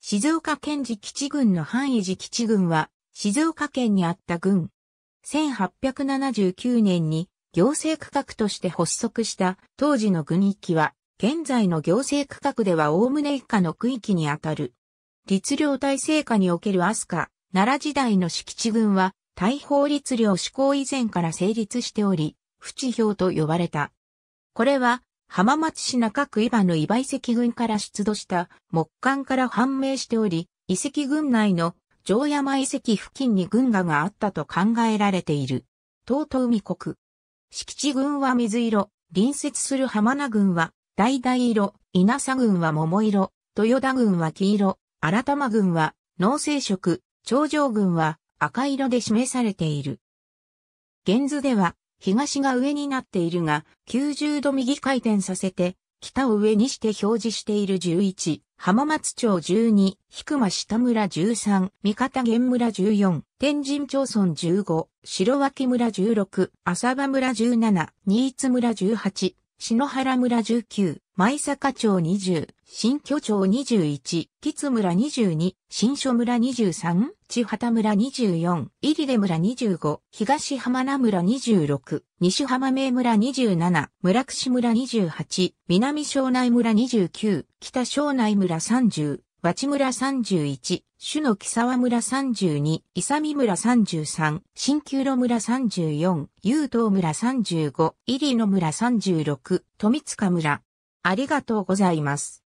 静岡県自基地郡の範囲自基地郡は、静岡県にあった郡。1879年に行政区画として発足した当時の軍域は、現在の行政区画では概ね以下の区域にあたる。律令体制下におけるアスカ、奈良時代の敷地軍は、大法律令施行以前から成立しており、府地表と呼ばれた。これは、浜松市中区伊場の伊場遺跡群から出土した木管から判明しており、遺跡群内の城山遺跡付近に群河があったと考えられている。東都海国。敷地群は水色、隣接する浜名群は、大々色、稲佐群は桃色、豊田群は黄色、新玉群は、農生色、頂上群は赤色で示されている。現図では、東が上になっているが、90度右回転させて、北を上にして表示している11、浜松町12、菊間下村13、三方原村14、天神町村15、白脇村16、浅場村17、新津村18、篠原村19、舞坂町20、新居町21、吉村22、新所村23、千畑村24、入出村25、東浜名村26、西浜名村27、村串村28、南庄内村29、北庄内村30、和地村31、主の木沢村32、伊佐美村33、新旧路村34、雄東村35、入野村36、富塚村。ありがとうございます。